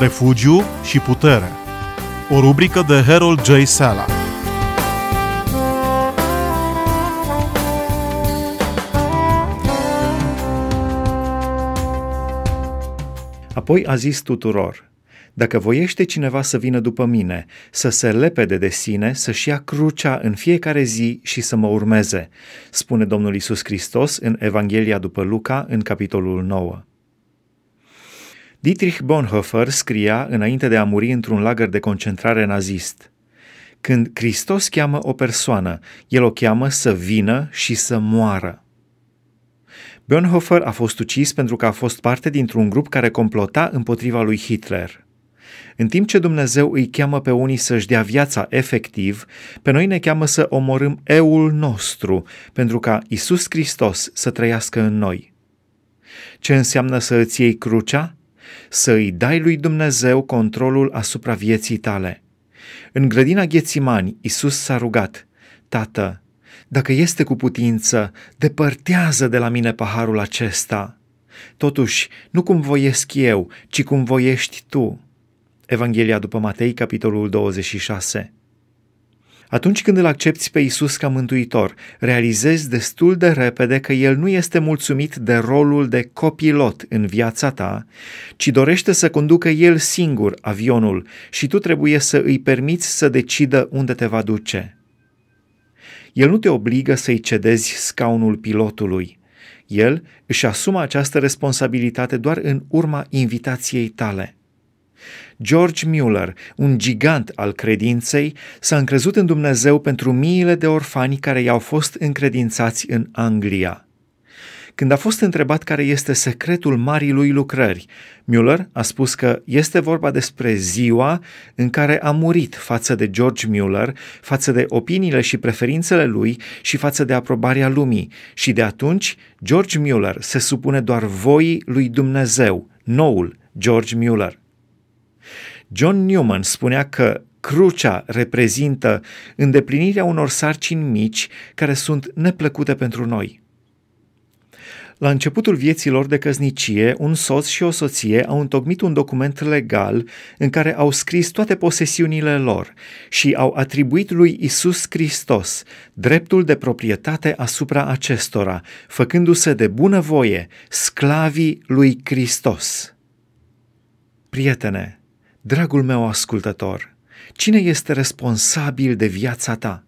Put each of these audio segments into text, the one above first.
Refugiu și putere. O rubrică de Harold J. Sala. Apoi a zis tuturor, dacă voiește cineva să vină după mine, să se lepede de sine, să-și ia crucea în fiecare zi și să mă urmeze, spune Domnul Isus Hristos în Evanghelia după Luca, în capitolul 9. Dietrich Bonhoeffer scria, înainte de a muri într-un lagăr de concentrare nazist, Când Hristos cheamă o persoană, el o cheamă să vină și să moară. Bonhoeffer a fost ucis pentru că a fost parte dintr-un grup care complota împotriva lui Hitler. În timp ce Dumnezeu îi cheamă pe unii să-și dea viața efectiv, pe noi ne cheamă să omorâm euul nostru pentru ca Isus Hristos să trăiască în noi. Ce înseamnă să îți iei crucea? să îi dai lui Dumnezeu controlul asupra vieții tale. În grădina Ghețimani, Isus s-a rugat, Tată, dacă este cu putință, depărtează de la mine paharul acesta. Totuși, nu cum voiesc eu, ci cum voiești tu. Evanghelia după Matei, capitolul 26. Atunci când îl accepti pe Isus ca mântuitor, realizezi destul de repede că El nu este mulțumit de rolul de copilot în viața ta, ci dorește să conducă El singur avionul și tu trebuie să îi permiți să decidă unde te va duce. El nu te obligă să-i cedezi scaunul pilotului. El își asumă această responsabilitate doar în urma invitației tale – George Mueller, un gigant al credinței, s-a încrezut în Dumnezeu pentru miile de orfani care i-au fost încredințați în Anglia. Când a fost întrebat care este secretul marii lui lucrări, Mueller a spus că este vorba despre ziua în care a murit față de George Mueller, față de opiniile și preferințele lui și față de aprobarea lumii. Și de atunci, George Mueller se supune doar voii lui Dumnezeu, noul George Mueller. John Newman spunea că crucea reprezintă îndeplinirea unor sarcini mici care sunt neplăcute pentru noi. La începutul vieții lor de căznicie, un soț și o soție au întocmit un document legal în care au scris toate posesiunile lor și au atribuit lui Isus Hristos dreptul de proprietate asupra acestora, făcându-se de bunăvoie sclavii lui Hristos. Prietene, Dragul meu ascultător, cine este responsabil de viața ta?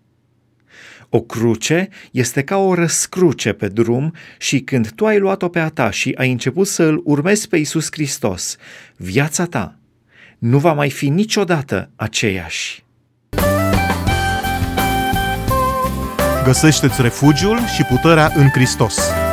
O cruce este ca o răscruce pe drum și când tu ai luat-o pe a ta și ai început să îl urmezi pe Isus Hristos, viața ta nu va mai fi niciodată aceeași. Găsește-ți refugiul și puterea în Hristos.